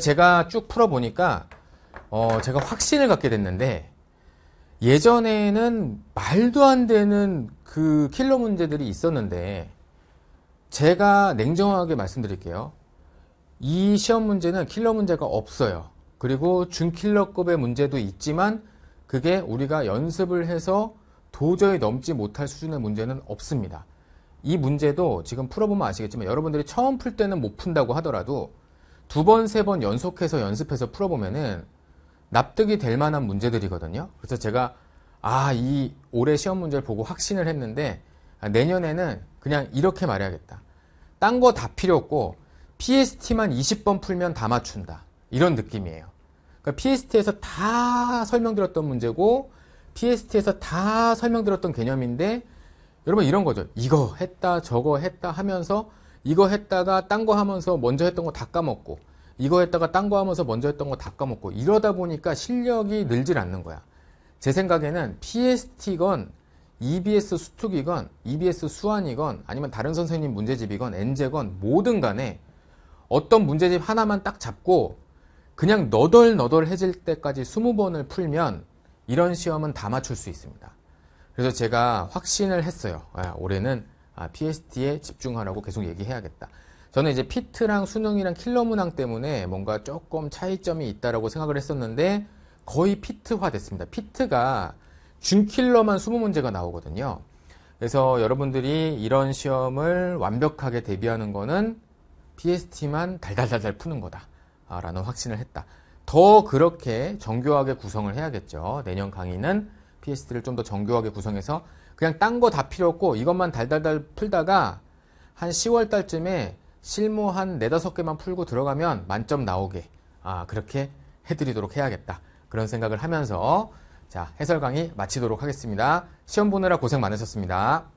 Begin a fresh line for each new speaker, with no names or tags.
제가 쭉 풀어보니까 어, 제가 확신을 갖게 됐는데 예전에는 말도 안 되는 그 킬러 문제들이 있었는데 제가 냉정하게 말씀드릴게요. 이 시험 문제는 킬러 문제가 없어요. 그리고 준킬러급의 문제도 있지만 그게 우리가 연습을 해서 도저히 넘지 못할 수준의 문제는 없습니다. 이 문제도 지금 풀어보면 아시겠지만 여러분들이 처음 풀 때는 못 푼다고 하더라도 두 번, 세 번 연속해서 연습해서 풀어보면은 납득이 될 만한 문제들이거든요. 그래서 제가 아, 이 올해 시험 문제를 보고 확신을 했는데 아, 내년에는 그냥 이렇게 말해야겠다. 딴 거 다 필요 없고 PST만 20번 풀면 다 맞춘다. 이런 느낌이에요. 그러니까 PST에서 다 설명드렸던 문제고 PST에서 다 설명드렸던 개념인데 여러분 이런 거죠. 이거 했다 저거 했다 하면서 이거 했다가 딴 거 하면서 먼저 했던 거 다 까먹고 이거 했다가 딴 거 하면서 먼저 했던 거 다 까먹고 이러다 보니까 실력이 늘질 않는 거야. 제 생각에는 PST건 EBS 수특이건 EBS 수완이건 아니면 다른 선생님 문제집이건 엔제건 모든 간에 어떤 문제집 하나만 딱 잡고 그냥 너덜너덜해질 때까지 20번을 풀면 이런 시험은 다 맞출 수 있습니다. 그래서 제가 확신을 했어요. 아, 올해는 아, PST에 집중하라고 계속 얘기해야겠다. 저는 이제 피트랑 수능이랑 킬러 문항 때문에 뭔가 조금 차이점이 있다라고 생각을 했었는데 거의 피트화 됐습니다. 피트가 준킬러만 20문제가 나오거든요. 그래서 여러분들이 이런 시험을 완벽하게 대비하는 거는 PST만 달달달달 푸는 거다. 아, 라는 확신을 했다. 더 그렇게 정교하게 구성을 해야겠죠. 내년 강의는 PSD를 좀 더 정교하게 구성해서 그냥 딴 거 다 필요 없고 이것만 달달달 풀다가 한 10월 달쯤에 실무 한 4, 5개만 풀고 들어가면 만점 나오게 아 그렇게 해드리도록 해야겠다 그런 생각을 하면서 자 해설 강의 마치도록 하겠습니다. 시험 보느라 고생 많으셨습니다.